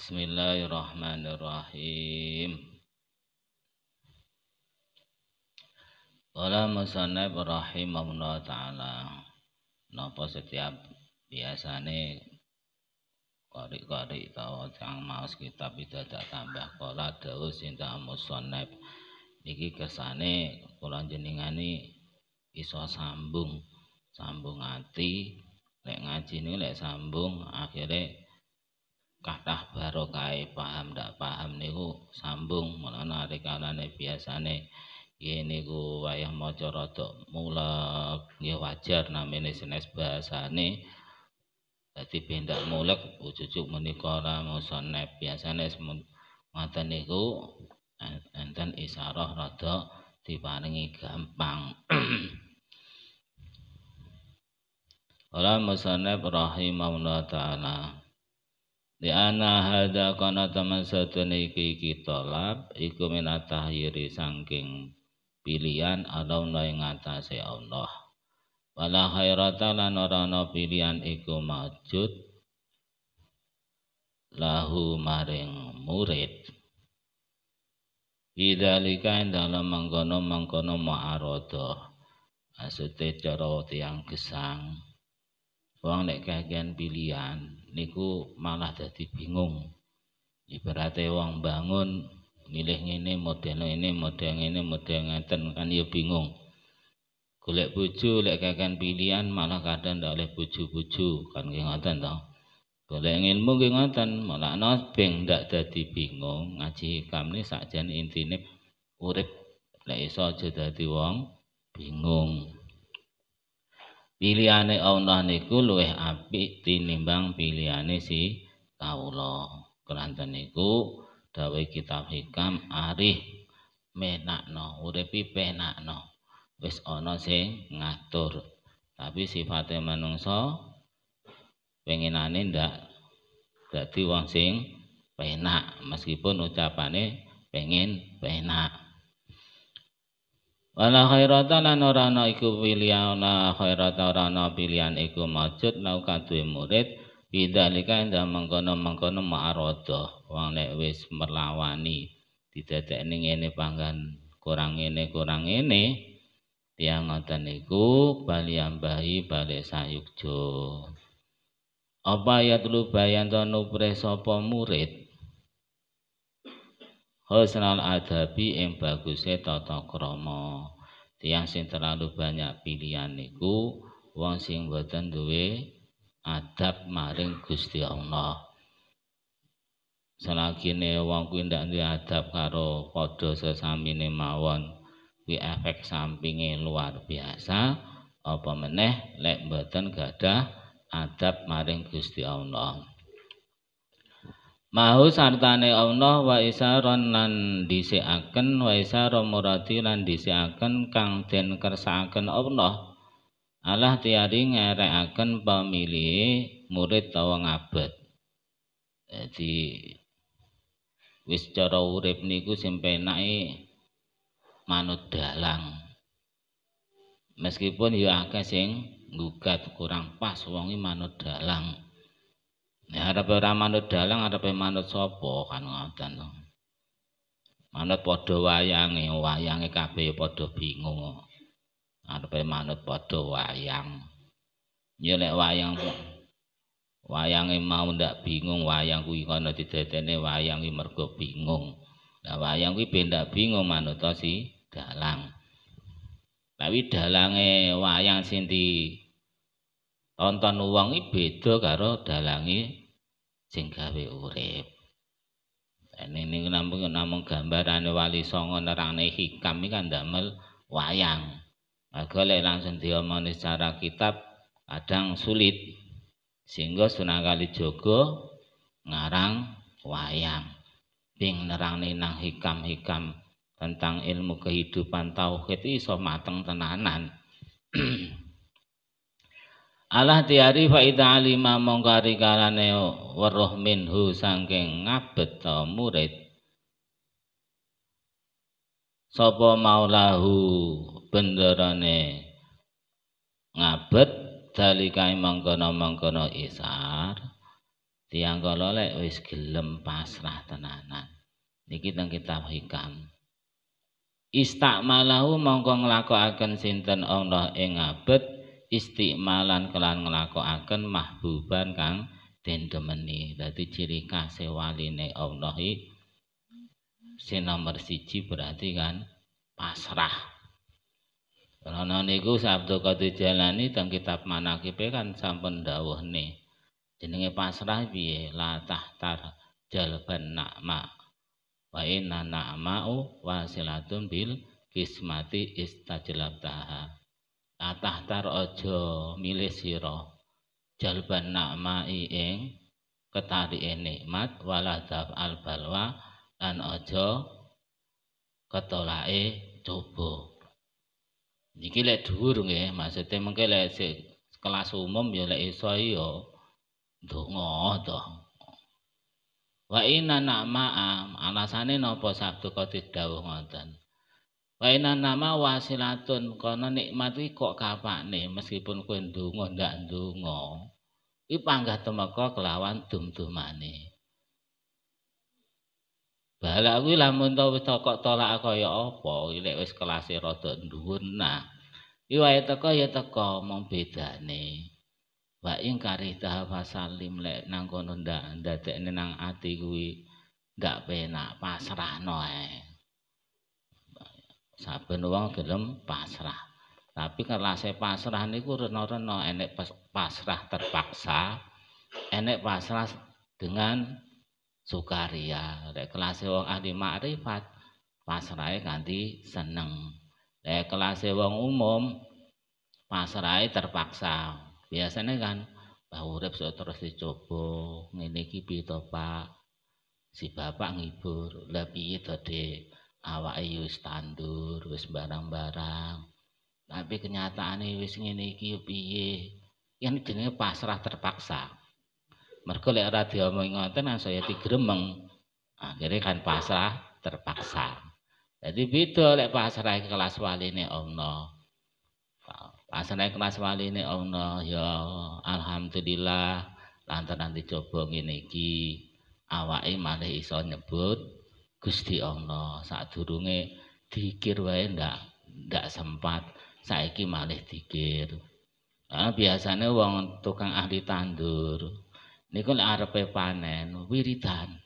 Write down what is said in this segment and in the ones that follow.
Bismillahirrahmanirrahim. Wala musannif rahimahullah taala. Napa setiap biasane kori-kori tahu yang mau kitab tidak tambah kola dawuh sinta musannif niki kesane kula jenengani iso sambung sambung hati, lek ngaji nih lek sambung akhirnya Katah barokai paham ndak paham niku sambung mulane rekanane biasane ini niku wayah maca rada mulek nggih wajar namine senes bahasane dadi pindah mulek ujug menikora menika ora musonep biasane ngoten niku enten isyarah rada diparingi gampang Allah musanab rahimahullah ta'ala di ana hada kana teman satu niki kita lab iku minatahyiri sangking pilihan alauna nai atase Allah. Wala khairata lan orano pilihan iku majud, lahu maring murid. Bidalika ing dalam mengkono-mengkono ma'arada. Asute coro tiang kesang, Wang nek kagian pilihan niku malah jadi bingung ibaratnya wong bangun milih ini, model ini model ini, model ngeten kan ya bingung golek bojo lek kakan pilihan malah kadang ndak oleh bojo-bojo kan ki ngoten to golek ilmu ki ngoten malah beng, ndak dadi bingung ngaji hikam ni sakjane intine urip lek iso aja dadi wong bingung pilihane Allah niku luwih apik tinimbang pilihane si kawula keranten niku dawuh kitab hikam arih menakno udah penakno wis ana sing ngatur tapi sifate manungsa pengenane ndak dadi wong sing penak meskipun ucapane pengen penak Wala khairata lan ora ana iku pilihan la khairata ora ana pilihan iku maujud lau kaduwe murid bidzalika inda mengkono-mengkono ma'arada wong nek wis merlawani didadekne ngene panggan kurang ngene kurang ngene tiyang ngoten niku bali ambahi bali sayukjo apa ya tulu bayan tanu nupre sapa murid husnul adabi ing baguse tata kromo tiyang sing terlalu banyak pilihan niku wong sing boten duwe adab maring Gusti Allah selagine wong kuwi ndak duwe adab karo padha sesamine mawon kuwi efek sampinge luar biasa apa meneh lek mboten gadah adab maring Gusti Allah Mahu sartane Allah wa isaron lan dhisikaken wa isaron murati lan dhisikaken kang den kersakaken Allah. Allah tiari ngerekaken pemilih murid tawang ngabet. Jadi wis cara urip niku sing penake manut dalang. Meskipun ya akeh sing gugat kurang pas wongi manut dalang. Nek ada ya, ora manut dalang ada arepe manut sopo, kan ngoten tuh? Manut padha wayang, wayang kabeh ya bingung, bingung. Arepe manut podo wayang. Ya lek wayang wayange mau ndak bingung, wayang kuwi kana didetene wayang kuwi mergo bingung. Lah wayang kuwi ben bingung manut si dalang. Tapi dalangnya wayang sing tonton uang itu beda karo dalangnya sing gawe urip ini ini namung namung wali songo nerangne hikam ikan kan damel wayang maka lek langsung diomongin secara kitab kadang sulit sehingga Sunan jogo ngarang wayang ping nerangne nang hikam-hikam tentang ilmu kehidupan tauhid iso mateng tenanan Allah tiari fa ita alima mongkari kalane weruh minhu sangking ngabeto murid Sopo maulahu benderane ngabet dalikai mongkono mongkono isar Tiang kololek wis gelem pasrah tenanan Niki teng kitab hikam Istak malahu mongkong lako akan sinten Allah ing ngabet istiqmalan kelan akan mahbuban kang den demeni. Dadi ciri kase waline Allahi sing nomor siji berarti kan pasrah. Karena niku Sabdo Qadir Jalani teng kitab mana kipe kan sampun dawuhne. Jenenge pasrah piye? La tahtar jalban nakma. Wa inna nakma'u wasilatun bil kismati istajlab taha tar ojo milih siro jalban nakmai ing ketari e nikmat wala al balwa dan ojo ketolake coba. Niki lek dhuwur nggih, maksude mengke lek kelas umum ya lek iso ya ndonga to. Wa inna na'ma'a alasane napa sabtu kate dawuh ngoten. Wainan nama wasilatun kono nikmat iki kok kapak nih meskipun kowe ndonga ndak ndonga. Iki panggah temeka kelawan dum-dumane. Balak kuwi lamun ta wis tokok tolak kaya apa nek wis kelase rada dhuwur nah. Iki wae teko ya teko mong bedane. Wa ing karita fasalim lek nang kono ndak ndadekne nang ati kuwi ndak penak pasrahno ae. saben wong gelem pasrah. Tapi kan saya pasrah niku rena-rena enek pasrah terpaksa, enek pasrah dengan sukaria. Lek kelase wong ahli makrifat pasrahe ganti seneng. Lek kelase wong umum pasrahe terpaksa. Biasanya kan bahu urip terus dicoba ngene iki Pak? Si bapak ngibur, lebih piye awak ya wis tandur, wis barang-barang. Tapi kenyataane wis ngene iki ya piye? Yen kan jenenge pasrah terpaksa. Mergo lek ora diomong ngoten nah saya digremeng. Akhirnya kan pasrah terpaksa. Jadi beda lek pasrah kelas waline Allah. Pasrah kelas waline Allah ya alhamdulillah lantaran dicoba ngene iki awake malah iso nyebut Gusti Allah saat durunge dikir wae ndak ndak sempat saiki malih dikir nah, biasanya wong tukang ahli tandur niku lek arepe panen wiridan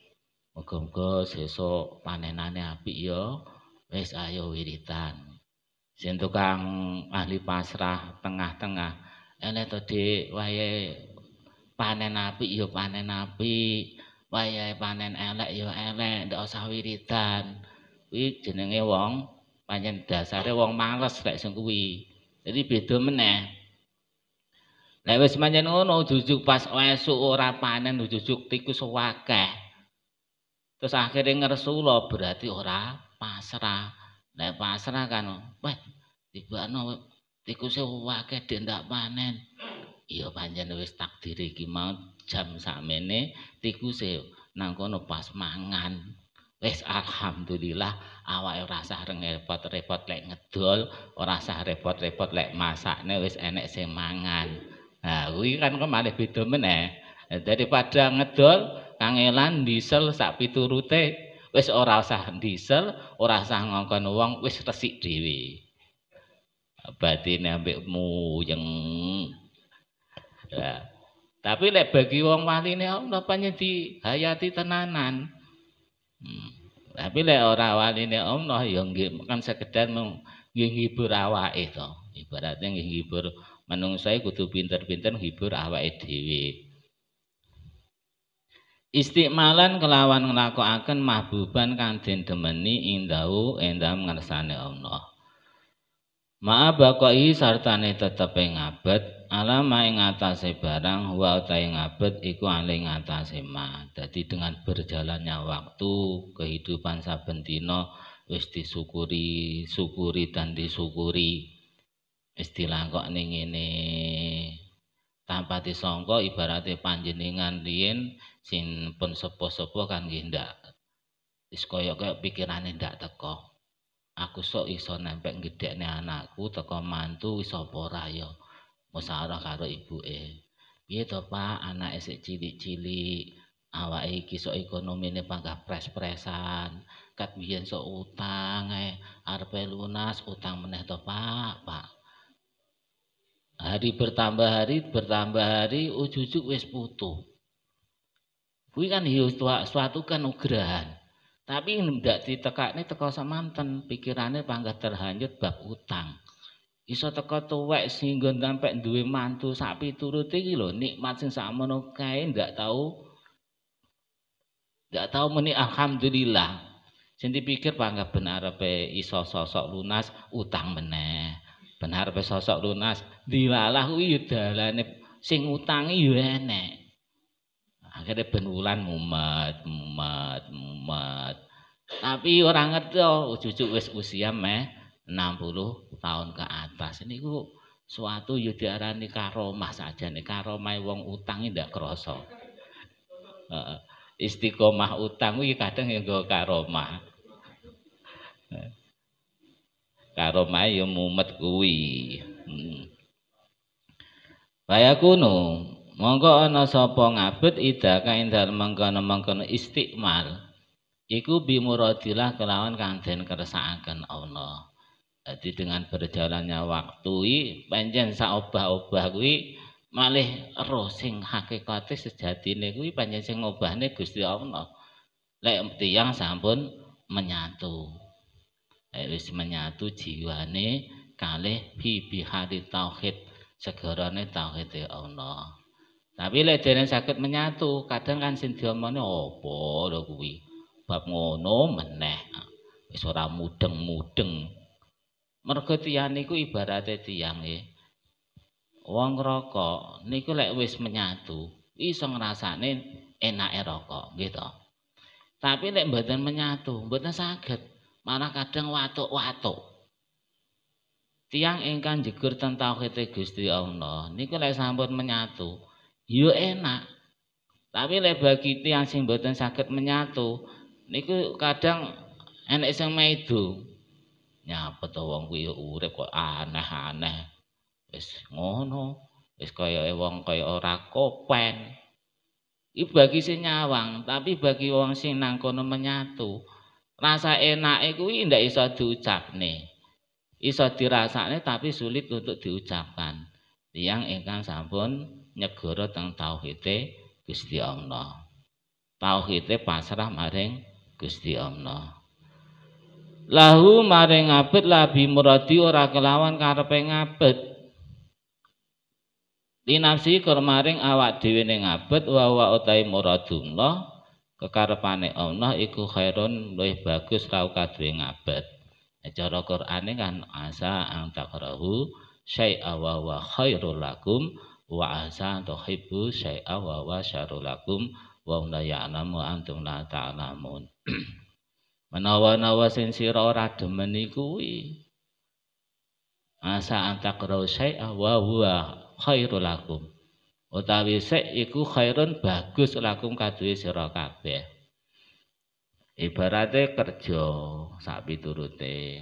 muga-muga sesok panenane apik ya wis ayo wiridan sing tukang ahli pasrah tengah-tengah ene to dik wae panen apik ya panen apik wayahe panen elek ya elek, ndak usah wiridan. Kuwi jenenge wong pancen dasare wong males lek sing kuwi. Jadi beda meneh. Lek wis pancen ngono jujuk pas esuk ora panen jujuk tikus wakeh. Terus akhirnya lo berarti ora pasrah. Lek pasrah kan, tiba tibane tikusnya wakeh dik ndak panen. Iya panjen wis takdir iki mau jam samene tikuse nang kono pas mangan. wes alhamdulillah awake ora sah repot-repot lek ngedol, ora sah repot-repot lek masakne wis enek sing mangan. Nah, kuwi kan kok malah beda meneh. Nah, daripada ngedol kangelan diesel sak piturute wis ora usah diesel, ora usah ngongkon wong, wis resik dhewe. Batine ambek yang Nah. Tapi lek bagi wong wali ini Allah di hayati tenanan. Hmm. Tapi lek orang wali ini Allah yang nggih kan sekedar nggih hibur awake to. Ibaratnya nggih hibur manungsa e kudu pinter-pinter hibur awake dhewe. Istiqmalan kelawan akan mahbuban kantin demeni indahu endam ngersane Allah. Ma'abakoi bakoi sartane tetepe ngabet alama ing atase barang wa utahe ngabet iku ale ing atase ma. Dadi dengan berjalannya waktu kehidupan saben dina wis disyukuri, syukuri dan disyukuri. Wis dilangkokne ngene. Tanpa disangka ibarate panjenengan riyen sin pun sepo-sepo kan nggih ndak. Wis kaya-kaya pikirane ndak teko aku sok iso gede gedekne anakku toko mantu iso pora yo, ya musyawarah karo ibuke piye to Pak anak sik cilik-cilik awake iki sok ekonomine panggah pres-presan kat biyen sok utang eh, arpe lunas utang meneh to Pak Pak hari bertambah hari bertambah hari ujuk cucuk wis putu kuwi kan ya suatu kan ugrahan tapi ini teka teko mantan pikirannya panggah terhanyut bab utang. Iso teko tuwek sehingga sampai duwe mantu sapi turut tinggi loh nikmat sing sama nukai ndak tahu nggak tahu meni alhamdulillah. Sinti pikir panggah benar apa iso sosok lunas utang meneh. Benar apa sosok lunas dilalah wih dalane sing utangi yo enek. Akhirnya ben wulan mumet, mumet, mumet. Tapi orang ngerti cucu oh, wis usia meh 60 tahun ke atas. Ini ku suatu yo nih karomah saja nih karomah wong utang ndak krasa. istiqomah utang kuwi kadang yang gue karomah. Karomah yo ya mumet kuwi. Hmm. Bayakunu Monggo ana sapa ngabet ida kain mengkono-mengkono istiqmal iku bimuradilah kelawan kang den kersakaken Allah jadi dengan berjalannya waktu panjen sak obah-obah kuwi malih roh sing hakikate sejatine kuwi panjen sing ngobahne Gusti Allah lek tiyang sampun menyatu lek wis menyatu jiwane kalih bibihari tauhid tauhid tauhide Allah Tapi lek dereng sakit menyatu, kadang kan sing diomongne opo oh, lho kuwi. Bab ngono meneh. Ah, wis ora mudeng-mudeng. Mergo tiyan niku ibarate tiyange. Wong rokok niku lek wis menyatu, iso ngrasane enake rokok, nggih to. Tapi lek mboten menyatu, mboten saged. Malah kadang watuk-watuk. Tiang ingkang jegur tentang kita Gusti Allah. Niku lek sampun menyatu, yo enak. Tapi lek bagi tiyang sing mboten saged menyatu niku kadang enek sing maido. Nyapa to wong kuwi urip kok aneh-aneh. Wis ngono, wis kaya wong kaya ora kopen. Iki bagi sing nyawang, tapi bagi wong sing nang kono menyatu, rasa enake kuwi ndak iso diucapne. Iso dirasakne tapi sulit untuk diucapkan. Tiang ingkang sampun nyegoro teng tauhide Gusti Allah. Tauhide pasrah maring Gusti Allah. Lahu maring abet labi muradi ora kelawan karepe ngabet. Linafsi kor maring awak dhewe ning abet wa wa utahe muradullah kekarepane Allah iku khairun luwih bagus rau kadhe ngabet. Cara Qur'ane kan asa ang takrahu syai'a wa wa khairul lakum wa asa tuhibbu syai'a wa wa syarulakum wa la ya'lamu antum la ta'lamun menawa-nawa sing sira ora demen kuwi asa antak syai'a wa huwa khairul lakum utawi sik iku khairun bagus lakum kaduwe sira kabeh ibarate kerja sak piturute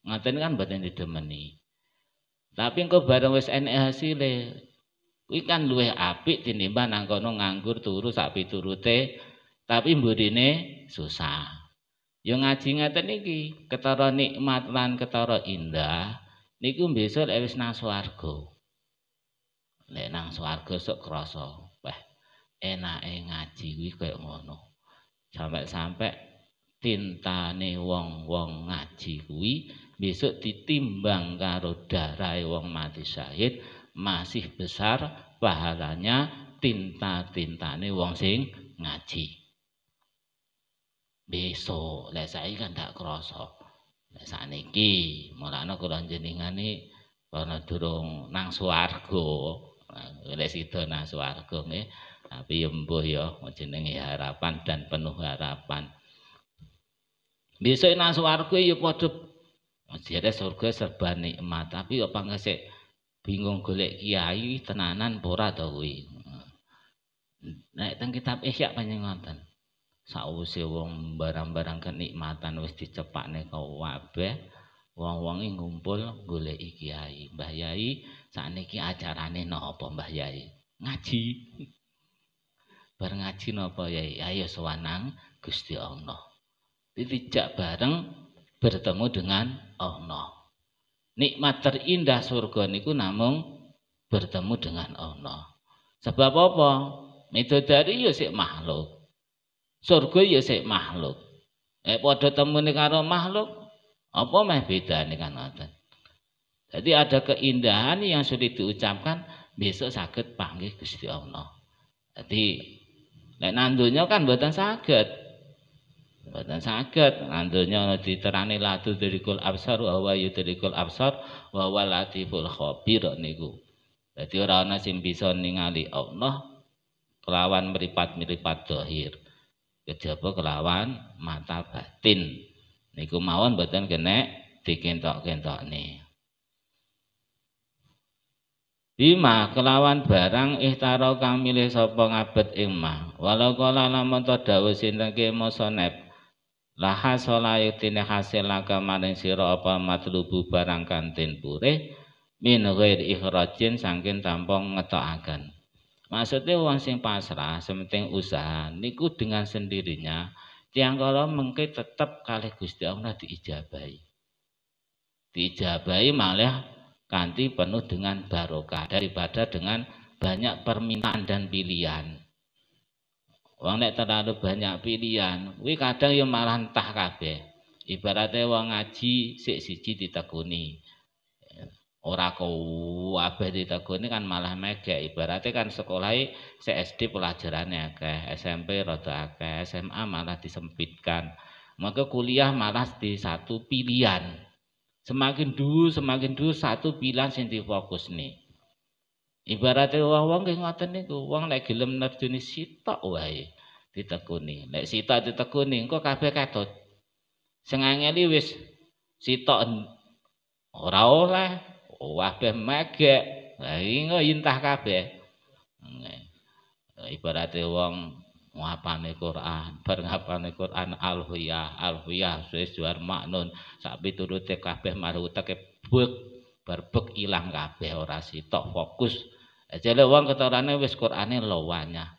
ngaten kan mboten didemeni tapi engko bareng wis enek hasile kuwi kan luwih apik tinimbang nang kono nganggur turu sak piturute tapi mburine susah. yo ngaji ngaten iki ketara nikmat lan ketara indah niku besok lek wis nang swarga. Lek nang swarga sok krasa. Wah, enake ngaji kuwi kaya ngono. Sampai-sampai tintane wong-wong ngaji kuwi besok ditimbang karo darahe wong mati syahid masih besar pahalanya tinta-tintane wong sing ngaji. Besok lek saiki kan dak krasa. Lek sakniki mulane kula jenengan iki ana durung nang swarga. Nah, lek sida nang swarga nggih. Tapi ya mbuh ya jenenge harapan dan penuh harapan. Besok nang swarga ya padha jare surga serba nikmat, tapi ya sih bingung golek kiai tenanan pora to naik nek teng kitab ihya panjenengan ngoten sakwise wong barang-barang kenikmatan wis dicepakne kabeh wong-wonge ngumpul goleki kiai Mbah Yai sakniki acarane napa Mbah Yai ngaji bar ngaji napa Yai ayo ya, ya sewanang Gusti Allah dijak bareng bertemu dengan Allah nikmat terindah surga niku namung bertemu dengan Allah. Sebab apa? Midodari ya sik makhluk. Surga ya sik makhluk. Eh padha temune karo makhluk apa meh bedane kan ngoten. Jadi ada keindahan yang sulit diucapkan besok sakit panggil Gusti Allah. Jadi nek nandonya kan buatan sakit. Mboten saged andanya ana diterani la tudrikul absar wa huwa yudrikul absar wa huwa latiful khabir niku. Dadi ora ana sing bisa ningali Allah kelawan meripat-meripat dohir. Kejaba kelawan mata batin. Niku mawon mboten kena dikentok-kentokne. Bima kelawan barang ihtaro kang milih sapa ngabet ing mah. Walau kala lamun to dawuh sinten ki mosonep laha solayutine hasil laka maring siro apa matlubu barang kantin pure min ghair ikhrajin sangkin tampong ngetokaken maksudnya uang sing pasrah sementing usaha niku dengan sendirinya tiang kalau mungkin tetap kali Gusti Allah diijabai. Diijabai malah kanti penuh dengan barokah daripada dengan banyak permintaan dan pilihan Wong nek terlalu banyak pilihan, kuwi kadang ya malah entah kabeh. Ibaratnya wong ngaji sik siji ditekuni. Ora kabeh ditekuni kan malah megek. Ibaratnya kan sekolah se SD pelajarannya akeh, SMP rada akeh, SMA malah disempitkan. Maka kuliah malah di satu pilihan. Semakin dulu semakin dulu satu pilihan sing difokus nih. Ibarate wong-wong nggih ngoten niku, wong nek gelem nerjuni sitok wae ditekuni. Nek sitok ditekuni engko kabeh katut. Sing angeli wis sitok ora oleh, wabeh megek. Lah engko intah kabeh. Ibarate wong ngapane Quran, bar ngapane Quran al-huyah, al-huyah wis juar maknun, sak piturute kabeh maru teke bek, bar ilang kabeh ora sitok fokus. Jadi wong ketorane wes Qur'ane lowanya.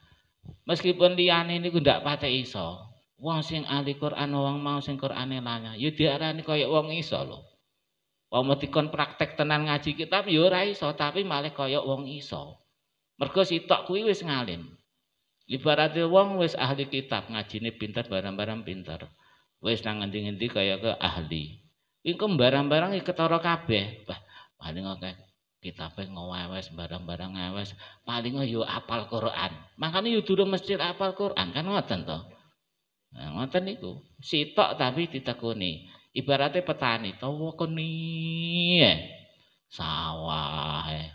Meskipun ini niku ndak pate iso. Wong sing ahli Qur'an wong mau sing Qur'ane lanya. Ya diarani koyok wong iso lho. mau metikon praktek tenan ngaji kitab ya iso, tapi malah koyok wong iso. Mergo tok kuwi wis ngalim. Ibaratnya wong wes ahli kitab, ngajine pinter, barang-barang pinter. wes nang ngendi-ngendi ke ahli. Iku barang-barang ketara kabeh. Bah, paling akeh kita kitabe ngawes barang-barang ngawes paling oh, yo apal Quran makanya yo dulu masjid apal Quran kan ngoten to nah, ngoten si sitok tapi ditekuni ibaratnya petani tawa keni ya. sawah ya.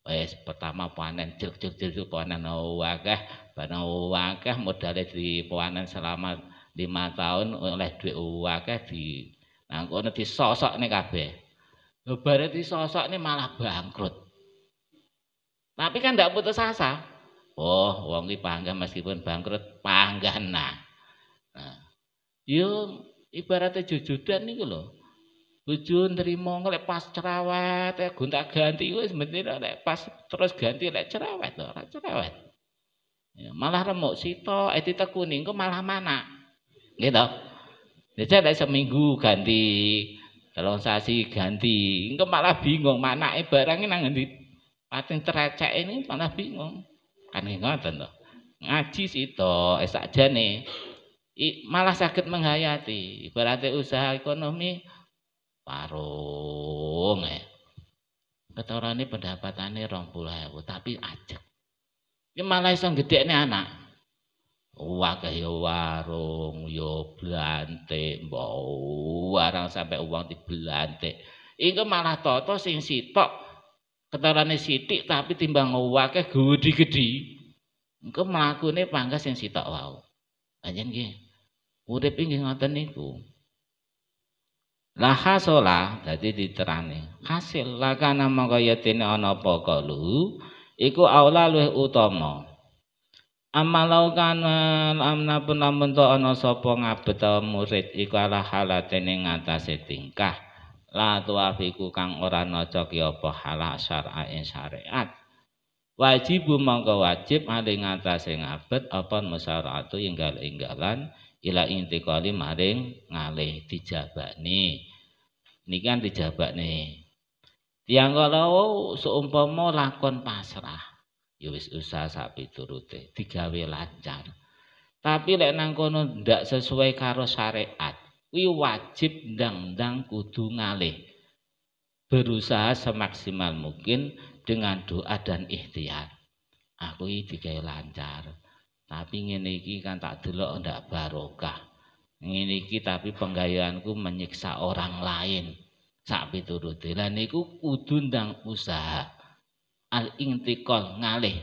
Wes pertama panen jeruk jeruk jeruk panen wakah oh, panen wakah oh, modalnya di panen selama lima tahun oleh dua wakah di nangkono di sosok nih kabeh Barat di sosok ini malah bangkrut. Tapi kan tidak putus asa. Oh, wong iki panggah meskipun bangkrut, panggah nah. Nah, yo ibaratnya jujudan nih loh. Bujun terima lek pas cerawat ya gunta ganti Lo sebenarnya lek pas terus ganti lek cerawat, lho, cerawat. Ya, malah remuk sito, etita eh, kuning kok malah mana. Gitu. Jadi lek seminggu ganti kalau sasi ganti engko malah bingung mana barang nang ngendi pating teracak ini malah bingung kan ngoten to ngaji sito eh sakjane malah sakit menghayati berarti usaha ekonomi parung ya eh. ketorane pendapatannya rong tapi ajak ya ini malah iso gedekne anak wakeh ya warung ya blantik mbok warang sampai uang di diblantik ingke malah toto sing sitok ketarane sithik tapi timbang wakeh gedhi-gedhi engko mlakune pangga sing sitok wau anjen udah urip inggih ngoten niku Lah hasola jadi diterane hasil lakana mangka yatene ana pokolu iku aula luwih utama Amalau kana eh, amna pun lamun to ana sapa ngabet murid iku ala halatene ngatasé tingkah la tuafiku kang ora nacoki apa halah syar'a ing syariat wajibu mongko wajib ale ngatasé ngabet apa musyara'atu enggal-enggalan ila intiqali maring ngalih dijabani niki kan dijabane tiyang kala seumpama lakon pasrah ya wis usaha sapi turute digawe lancar tapi lek nang kono ndak sesuai karo syariat kuwi wajib ndang-ndang kudu ngalih berusaha semaksimal mungkin dengan doa dan ikhtiar aku iki digawe lancar tapi ngene iki kan tak delok ndak barokah ngene iki tapi penggayaanku menyiksa orang lain Sapi piturute lan niku kudu ndang usaha al intikol ngalih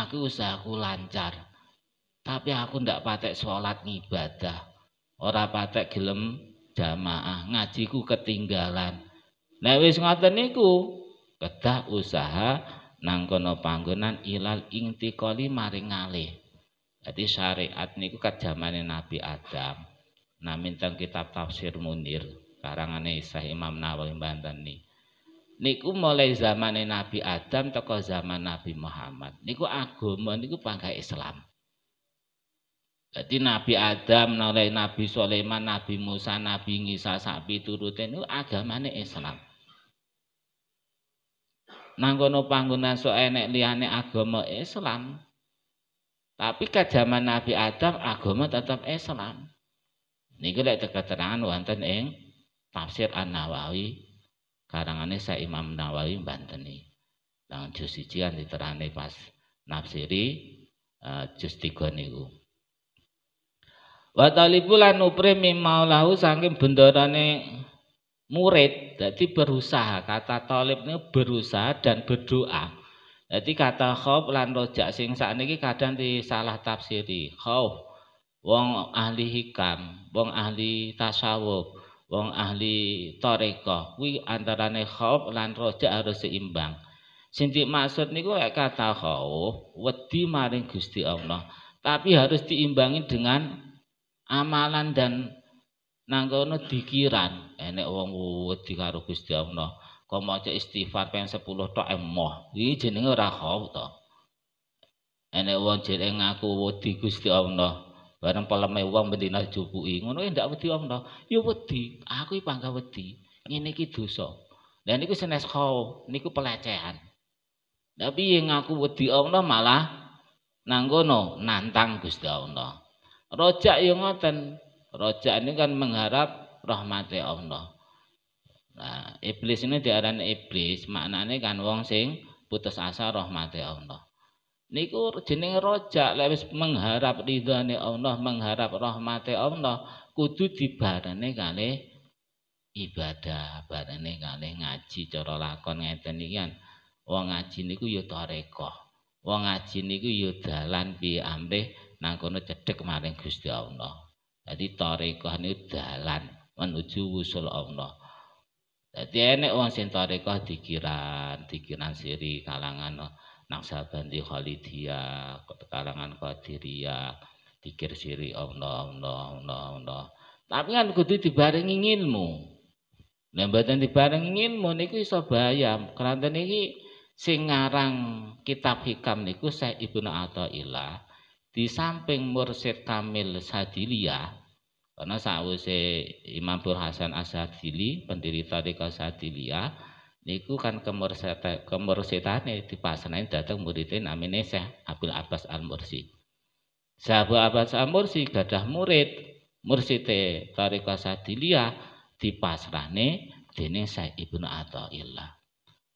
aku usahaku lancar tapi aku ndak patek sholat ibadah ora patek gelem jamaah ngajiku ketinggalan nah wis ngoten niku kedah usaha nang kono panggonan ilal intikoli maring ngalih jadi syariat niku kejamane Nabi Adam nah mintang kitab tafsir mundir karangane Syekh Imam Nawawi Banten nih niku mulai zaman Nabi Adam toko zaman Nabi Muhammad niku agama niku pakai Islam jadi Nabi Adam, mulai Nabi Sulaiman, Nabi Musa, Nabi Isa, sapi turutin itu agamanya Islam. Nanggono panggonan so enek liane agama Islam. Tapi ke zaman Nabi Adam agama tetap Islam. Niku lek keterangan wonten eng, tafsir An-Nawawi karangane saya Imam Nawawi Banteni nang juz siji kan diterane pas nafsiri uh, juz 3 niku wa talibu lan upre mimaulahu saking bendorane murid jadi berusaha kata talib ini berusaha dan berdoa jadi kata khob lan rojak sing ini kadang disalah tafsiri khob wong ahli hikam wong ahli tasawuf wong ahli toreko kuwi antarane khauf lan roja harus seimbang Sinti maksud niku lek ya kata khauf wedi maring Gusti Allah tapi harus diimbangi dengan amalan dan nangkono dikiran enek wong wedi karo Gusti Allah kok maca istighfar peng 10 tok emoh eh, iki jenenge ora khauf to enek wong jenenge ngaku wedi Gusti Allah barang peleme uang bendina jupuki, ngono ya ndak wedi wong to. Ya wedi, aku iki pangga wedi. ini iki dosa. dan niku senes kau, niku pelecehan. Tapi yang aku wedi Allah malah nanggono nantang Gusti Allah. Rojak yang ngoten, rojak ini kan mengharap rahmati Allah. Nah, iblis ini diarani iblis, maknanya kan wong sing putus asa rahmati Allah niku jeneng rojak lewis mengharap mengharap ridhane Allah mengharap rahmate Allah kudu dibarene kali ibadah barene kali ngaji cara lakon ngeten iki kan wong ngaji niku ya tarekah wong ngaji niku ya dalan piye amrih nang kono maring Gusti Allah jadi tarekah niku dalan menuju wusul Allah jadi enek wong sing tarekah dikiran dikiran siri kalangan di khalidia karangan Qadiriyah, dikir siri Allah Allah Allah Allah. Tapi kan kudu dibarengi ilmu. nembatan dibarengi ilmu niku iso bahaya. Keranten niki sing ngarang kitab hikam niku Syekh Ibnu Athaillah di samping mursyid Kamil sadilia karena sawise Imam Burhasan Asadili pendiri tarekat Sadiliyah niku kan kemursita kemursitane dipasanain datang muridin amine Syekh Abdul Abbas Al Mursi. Syekh Abdul Abbas Al Mursi gadah murid mursite Tariqah Sadiliyah dipasrahne dening Syekh Ibnu Athaillah.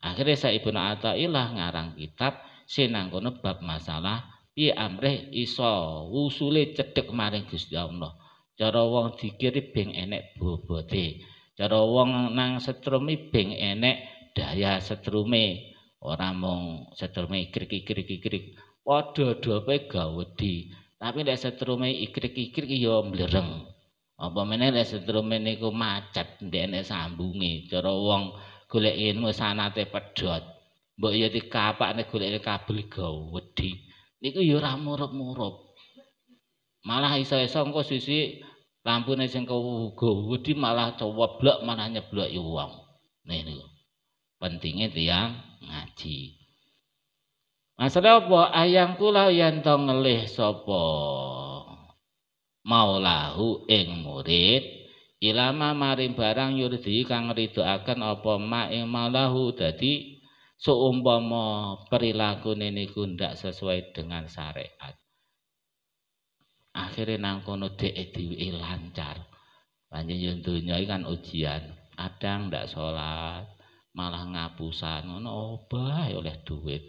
Akhirnya Syekh Ibnu Athaillah ngarang kitab sinangkono bab masalah piye amre iso wusule cedhek maring Gusti Allah. Cara wong dikiri bing enek bobote. cara wong nang setrumi bing enek daya setrumi ora mung setrumi ikrik ikrik ikrik waduh dua pe gawedi tapi nek setrumi ikrik ikrik yo mlereng apa meneh nek setrumi niku macet ndekne sambunge cara wong golek ilmu sanate pedot mbok yo dikapak nek golek kabel gawedi niku yo ora murup-murup malah iso-iso engko sisi Lampune sing kowe di malah coba blok malah nyeblok uang, ya Nah niku. Pentinge tiyang ngaji. Masalah apa ayang kula yen to ngelih sapa maulahu ing murid ilama marim barang yurdi kang akan apa ma ing maulahu jadi seumpama perilaku nini niku ndak sesuai dengan syariat akhirnya nang kono dhek dhewe lancar panjen yo donya kan ujian kadang ndak sholat, malah ngapusan ngono obah ya oleh duit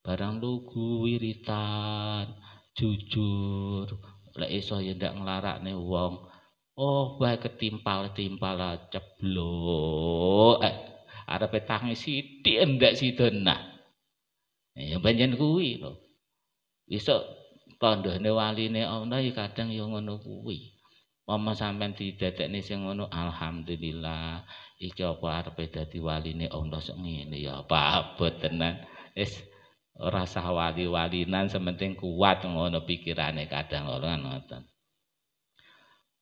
barang lugu wiritan jujur lek iso ya ndak nglarakne wong oh bae ketimpal-timpal ceblok eh arepe tangi sithik ndak sidon nah ya panjen kuwi lho iso kandhane waline Allah ya kadang ya ngono kuwi. Mama sampean didadekne sing ngono alhamdulillah iki apa arepe dadi waline Allah sok ngene ya apa tenan. Wis ora sah wali-walinan sementing kuat ngono pikirane kadang ora kan ngoten.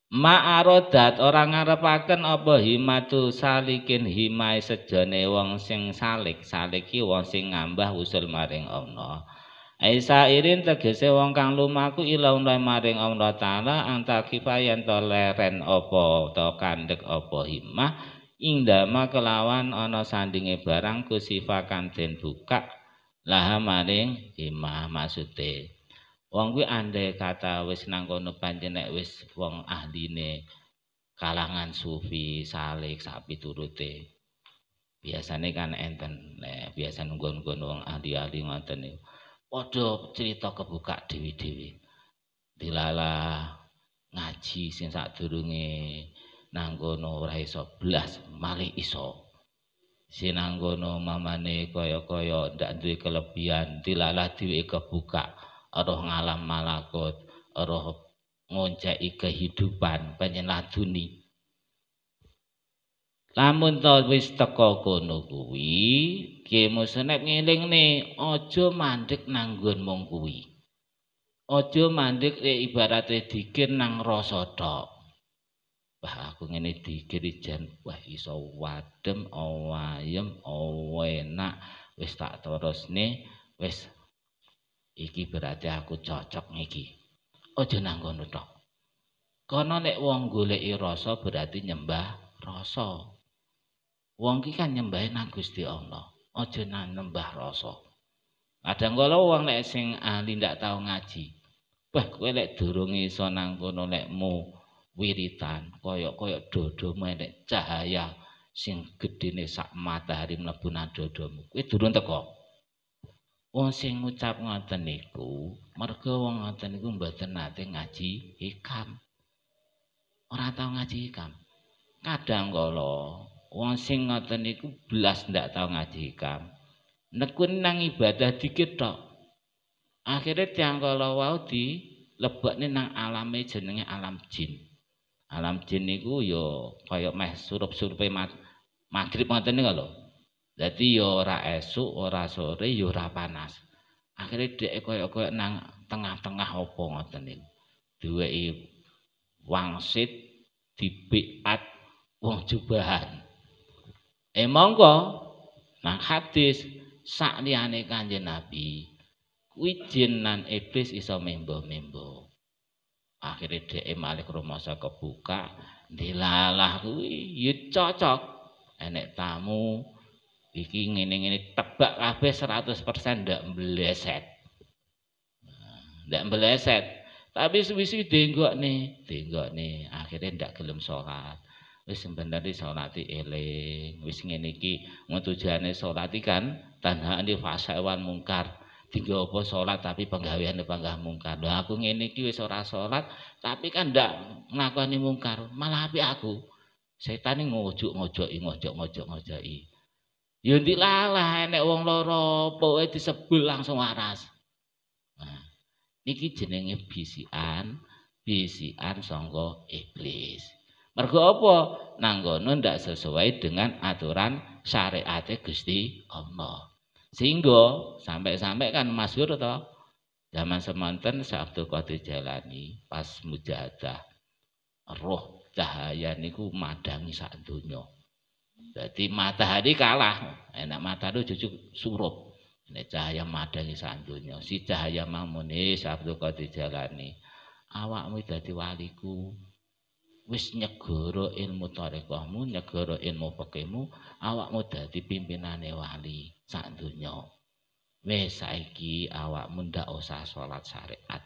Ma'arodat orang ngarepaken apa himatu salikin himai sejane wong sing salik saliki wong sing ngambah usul maring Allah. Aisa irin tegese wong kang lumaku ilaun lai maring Allah taala anta kifayan to leren apa to opo apa himmah indama kelawan ono sandinge barang kusifa kang den buka laha maring himmah maksude wong kuwi andai kata wis nang kono panjenek wis wong ahline kalangan sufi salik sapi turute biasanya kan enten nah, biasa nunggu-nunggu wong ahli-ahli ngoten niku Podo cerita kebuka dewi-dewi. Dilala ngaji sing turungi nanggono ora iso blas, malih iso. Sinanggono mamane kaya-kaya ndak duwe kelebihan, dilala Dewi kebuka roh ngalam malakut, roh ngonceki kehidupan panjen laduni. Lamun to wis teko kono kuwi Iki musnep nih ojo mandek nanggun nggon ojo mandek e ibaratnya dikir nang rosodok tok. Wah aku ngene dikir jan wah iso wadem, owayem enak wis tak nih wis iki berarti aku cocok niki. ojo nang ngono tok. Kono nek wong goleki rasa berarti nyembah rasa. Wong ki kan nyembah nang Gusti Allah nan nembah rasa. Kadang kala wong lek sing ahli ndak tau ngaji. Wah, kowe lek durung iso nang kono lekmu wiritan kaya-kaya dodomu enek cahaya sing gedene sak matahari mlebu nang dodomu. Kowe durung teko. Wong sing ngucap ngoten niku, merga wong ngoten niku mboten nate ngaji hikam. Ora tau ngaji hikam. Kadang kala wong sing ngoten niku belas ndak tau ngaji hikam nekun nang ibadah dikit tok akhirnya tiang kalau wau di lebakne nang alame jenenge alam jin alam jin niku yo ya kaya meh surup mat magrib ngoten niku lho dadi yo ya ora esuk ora sore yo ya ora panas akhirnya dia koyok koyok nang tengah-tengah opo ngoten dua i wangsit dipikat wong jubahan Emang eh, kok nang hadis sak liyane kanjeng Nabi kuwi jin lan iblis iso membo-membo akhirnya dhek malih krumasa kebuka dilalah kuwi ya cocok enek tamu iki ngene-ngene tebak kabeh 100% ndak mbleset ndak mbleset tapi suwi-suwi denggok nih denggok nih akhirnya ndak gelem sholat wis enten tadi salati eling wis ngene iki mau tujuane salat kan tanha di fasawan mungkar tiga opo sholat tapi penggawean panggah mungkar lho aku ngene iki wis ora tapi kan ndak nglakoni mungkar malah api aku setan ngojok ngojoki ngojok ngojok ngojok yo ndi lalah enek wong loro pokoke disebul langsung waras nah, niki jenenge bisian bisikan sangka iblis Mergo apa? Nanggono ndak sesuai dengan aturan syariate Gusti Allah. Sehingga sampai-sampai kan masyhur to zaman semanten Sabtu Qadir Jalani pas mujahadah roh cahaya niku madangi sak donya. matahari kalah, enak matahari cucuk surup. Ini cahaya madangi sak Si cahaya mamune Sabtu Qadir Jalani awakmu jadi waliku wis nyegoro ilmu tarekahmu nyegoro ilmu pekemu awakmu dadi pimpinane wali sak donya wis saiki awakmu ndak usah salat syariat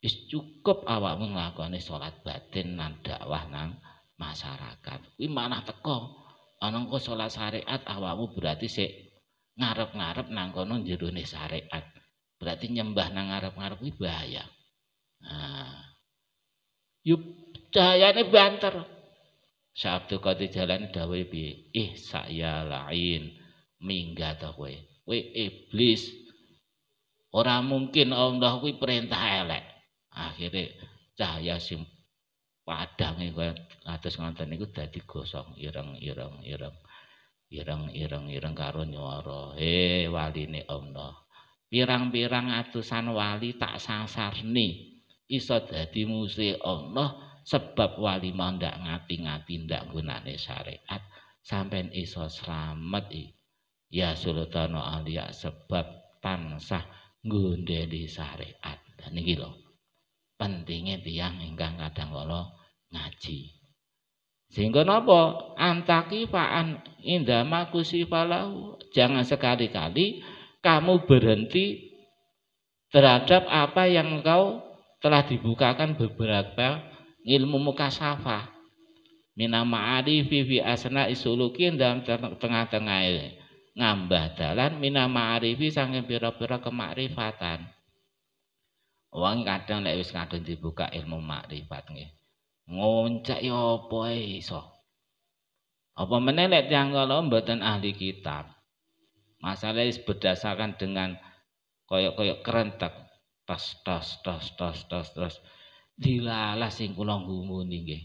wis cukup awakmu nglakoni salat batin lan dakwah nang masyarakat kuwi manah teko ana engko salat syariat awakmu berarti sik ngarep-ngarep nang kono jerone syariat berarti nyembah nang ngarep-ngarep kuwi bahaya nah Yuk Cahayane banter. Syekh Abdul jalan Jalani dawuh bi Ih saya lain minggat ta kowe. Kowe iblis. Ora mungkin Allah kuwi perintah elek. akhirnya cahaya sing padange atas atus ngoten niku dadi gosong ireng-ireng ireng. Ireng-ireng ireng karo nyuara. He waline Allah. Pirang-pirang atusan wali tak sasarni iso dadi muse Allah sebab wali mau ndak ngati-ngati ndak gunane syariat sampean iso selamat i. ya sultan alia ya, sebab tansah di syariat dan ini loh pentingnya tiang ingkang kadang kala ngaji sehingga antaki antakifaan indama kusifalahu jangan sekali-kali kamu berhenti terhadap apa yang kau telah dibukakan beberapa ilmu mukasafa minama adi vivi asna isulukin dalam tengah-tengah ngambah dalan mina ma'arifi sange pira-pira kemakrifatan wong kadang lek wis dibuka ilmu makrifat nggih ngoncak yo ya apa iso apa meneh lek tiyang kala ahli kitab masalah berdasarkan dengan koyok-koyok kerentek tas tas tas tas tas tas, tas dilalah sing kula gumuni nggih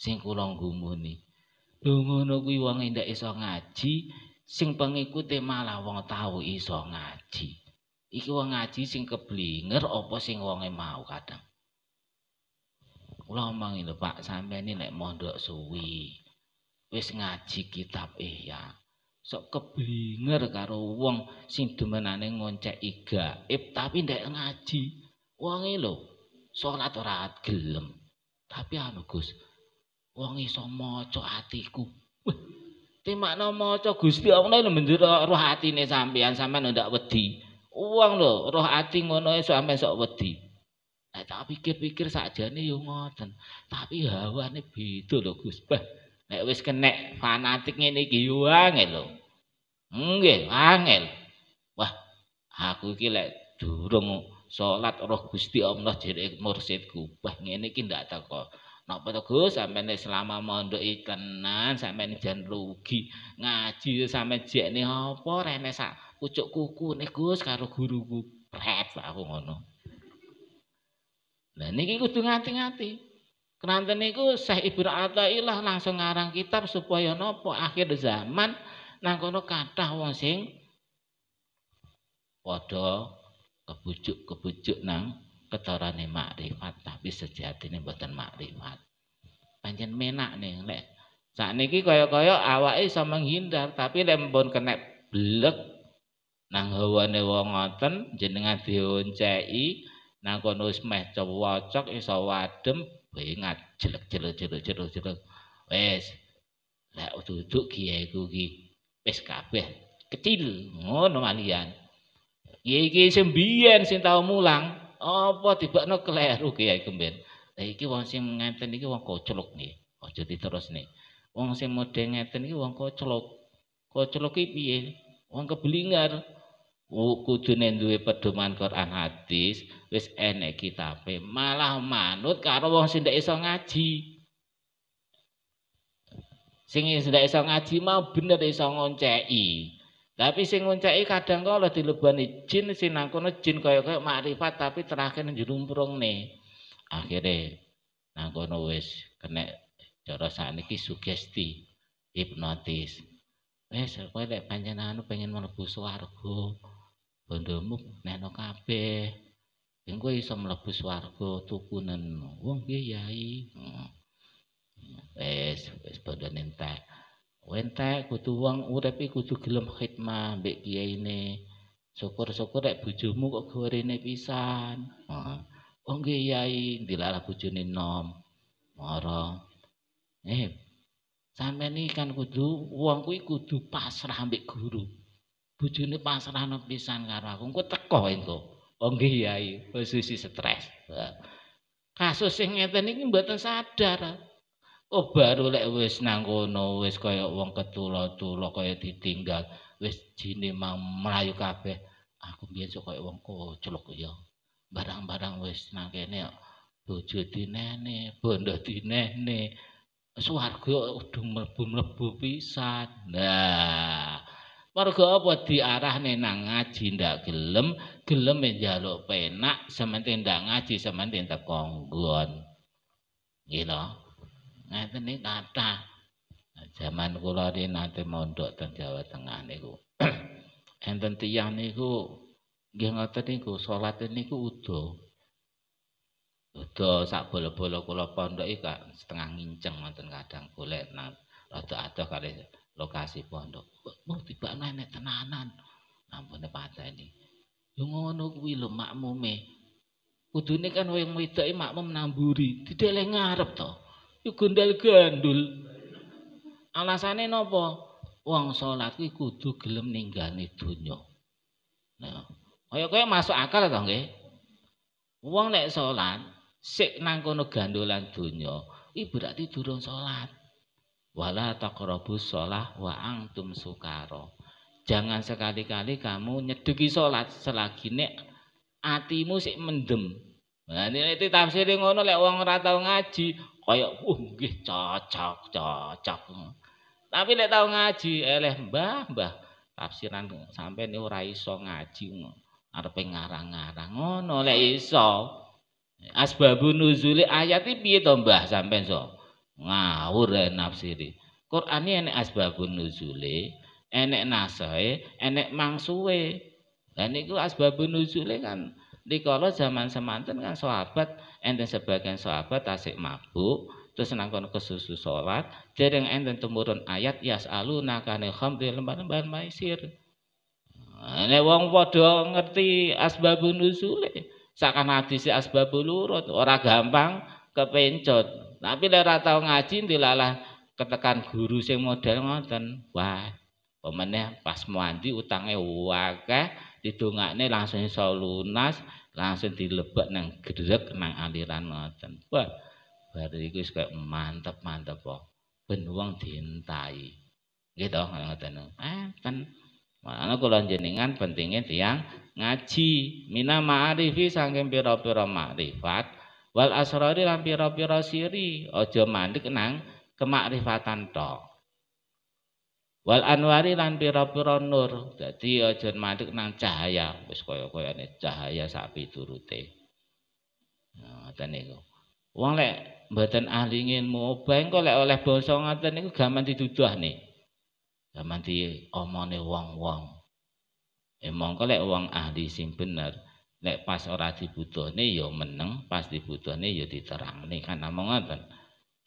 sing kula gumuni. lho kuwi wong ndak iso ngaji sing pengikuti malah wong tau iso ngaji iki wong ngaji sing keblinger apa sing wonge mau kadang kula omong lho Pak sampeyan nek mondok suwi wis ngaji kitab ihya sok keblinger karo wong sing demenane ngoncek igaib tapi ndak ngaji wonge lho sholat ora gelem tapi anu Gus wong iso maca atiku te makna maca Gusti Allah nang ndur roh atine sampean sampean ndak wedi uang lho roh ati ngono iso sampean sok wedi nah, tak pikir-pikir sakjane yo ngoten tapi hawane beda lho Gus bah nek wis kenek fanatik ngene iki yo angel lho nggih angel wah aku iki lek durung salat roh Gusti Allah jere mursid kubah ngene iki ndak teko napa to Gus sampeyan selama mondok tenan sampeyan jan rugi ngaji sampeyan jekne apa rene sak pucuk kuku nih Gus karo guruku pret aku ngono Nah niki kudu ngati-ngati. Kenanten niku Syekh Ibnu Athaillah langsung ngarang kitab supaya nopo akhir zaman nang kono kathah wong sing padha kebujuk-kebujuk nang ketorane makrifat tapi sejatine mboten makrifat. Panjen menak nih lek sakniki kaya-kaya awake iso menghindar tapi lek mbon kena blek nang hawane wong ngoten jenengan dionceki nang kono wis meh cowocok iso wadem bengat jelek jelek jelek jelek jelek wes lek duduk kiai ku ki wis kabeh kecil ngono malian Iki sembien sing tau mulang, apa tibakno keliru kiai kemben. Lah iki wong sing ngeten iki wong koclok nggih. Aja nih. Wong sing mode ngeten iki wong kocelok. Kocelok iki piye? Wong kebelingar. kudune duwe pedoman Quran hadis wis enek kitabe malah manut karo wong sing ndak iso ngaji sing ndak iso ngaji mau bener iso ngonceki tapi sing nguncai kadang kala dilebani jin sinangkono jin kaya-kaya makrifat tapi terakhir umprong ne. akhirnya nangkono wes kena cara sakniki sugesti hipnotis. Wis kowe lek panjenengan pengen mlebu swarga, bondomu nekno kabeh. Yen kowe iso mlebu swarga tukunen wong kiai. Hmm. wes wes bondo entek. Wentek kudu wong urip kudu gelem khidmah mbek kiyaine. Syukur-syukur rek bojomu kok gorene pisan. Heeh. Oh nggih yai, dilalah bojone nom. Mara. Eh, sampean iki kan kudu wong kuwi kudu pasrah mbek guru. Bojone pasrah nang pisan karo aku. Engko teko engko. Oh nggih yai, posisi stres. Kasus sing ngeten iki mboten sadar. Oh baru lek wis nang kono wis kaya wong ketula-tula kaya ditinggal, wis jine mau mlayu kabeh. Aku biyen sok kaya wong koclok ya. Barang-barang wis nang kene kok bojo dinene, bondo dinene. Swarga udah mlebu-mlebu pisan. Nah, Warga apa diarahne nang ngaji ndak gelem, gelem njaluk penak sementing ndak ngaji sementing teko nggon. Nggih you know? Ngeten niki kathah. Zaman nah, kula di nate mondok teng Jawa Tengah niku. Enten tiyang niku nggih ngoten niku salat niku udo. Udo sak bola-bola kula pondok kak setengah nginceng wonten kadang golek nang rada adoh kali lokasi pondok. Mau tiba nenek tenanan. Ampune ini, Yo ngono kuwi lho makmume. Kudune kan wong wedoke makmum namburi, dideleh ngarep to. Iku gundal gandul. Alasane nopo? Wong salat kuwi kudu gelem ninggani donya. Nah, kaya-kaya masuk akal to nggih. Wong nek salat sik nang kono gandolan donya, iki berarti durung salat. Wala taqrabu sholah wa antum sukara. Jangan sekali-kali kamu nyeduki salat selagi nek atimu sik mendem. Nah, ini, ini ngono lek wong ora tau ngaji, Kayak uh nggih cocok cocok. Tapi lek tau ngaji eleh eh, Mbah, Mbah. Tafsiran sampean ora iso ngaji arepe ngarang-ngarang ngono lek iso. Asbabun nuzuli ayat iki piye to Mbah sampean so? Ngawur lek nafsiri. Qur'an ini asbabun nuzuli, enek nasai enek mangsuwe. Dan niku asbabun nuzule kan di kalau zaman semantan kan sahabat enten sebagian sahabat asik mabuk terus nangkon kesusu salat dereng enten temurun ayat ya yasaluna nakane khamri lembar-lembar maisir nah, Ne wong podo ngerti asbabun nusule seakan hadis asbabul urut ora gampang kepencot tapi lera tau ngaji dilalah ketekan guru sing model ngoten wah pemenang pas mandi utangnya wakah didongakne langsung iso lunas, langsung dilebek nang grek nang aliran ngoten. Wah, bar iku wis kaya mantep-mantep kok Ben wong dientai. gitu to ngoten. Eh, kan Makane kula jenengan pentingnya tiang ngaji mina ma'arifi saking pira-pira makrifat wal asrari lan pira-pira siri aja mandek nang kemakrifatan tok wal anwari lan pira-pira nur jadi aja mandek nang cahaya wis koyo nih cahaya sapi turute nah ngoten niku wong lek mboten ahli ilmu obah engko lek oleh basa ngoten niku gaman dituduhne gaman omone wong-wong Emong eh, mongko lek wong ahli sing bener lek pas ora nih yo ya meneng pas dibutuhne yo ya diterang kan namung ngoten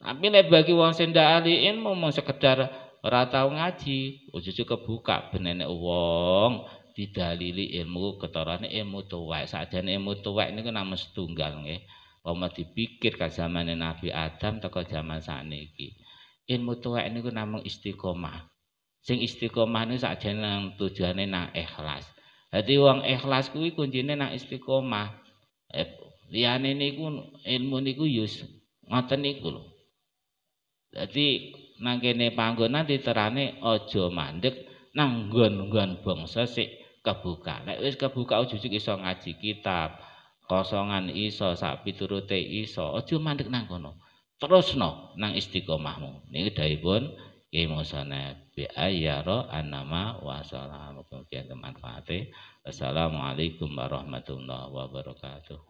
tapi lek bagi wong sing ndak ahli ilmu mung sekedar ora tau ngaji, oh, ujug kebuka benene wong didalili ilmu ketorane ilmu tuwek. Sakjane ilmu tuwek niku namung setunggal nggih. Apa dipikir kan zamane Nabi Adam teko zaman sakniki. Ilmu tuwek niku namung istiqomah. Sing istiqomah niku sakjane nang tujuane nang ikhlas. Dadi wong ikhlas kuwi kuncine nang istiqomah. Eh, liyane niku ilmu niku yus ngoten niku lho. Dadi nang kene panggonan diterane aja mandek nang nggon-nggon bangsa sik kebuka nek wis kebuka ujug iso ngaji kitab kosongan iso sak piturute iso aja mandek nang kono terusno nang istiqomahmu niki dawuhipun Kiai Musa Nabi Ayyara Anama wa salamu kemudian Assalamualaikum warahmatullahi wabarakatuh